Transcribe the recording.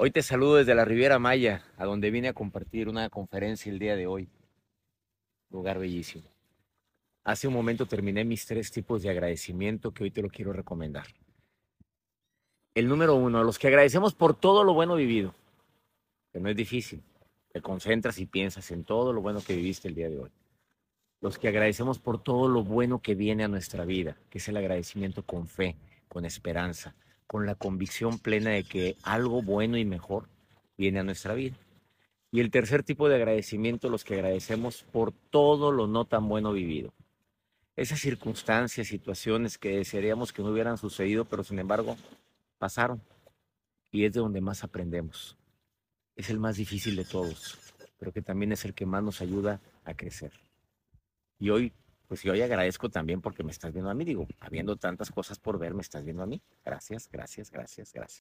Hoy te saludo desde la Riviera Maya, a donde vine a compartir una conferencia el día de hoy. Lugar bellísimo. Hace un momento terminé mis tres tipos de agradecimiento que hoy te lo quiero recomendar. El número uno, a los que agradecemos por todo lo bueno vivido, que no es difícil. Te concentras y piensas en todo lo bueno que viviste el día de hoy los que agradecemos por todo lo bueno que viene a nuestra vida, que es el agradecimiento con fe, con esperanza, con la convicción plena de que algo bueno y mejor viene a nuestra vida. Y el tercer tipo de agradecimiento, los que agradecemos por todo lo no tan bueno vivido. Esas circunstancias, situaciones que desearíamos que no hubieran sucedido, pero sin embargo pasaron. Y es de donde más aprendemos. Es el más difícil de todos, pero que también es el que más nos ayuda a crecer. Y hoy pues yo hoy agradezco también porque me estás viendo a mí. Digo, habiendo tantas cosas por ver, me estás viendo a mí. Gracias, gracias, gracias, gracias.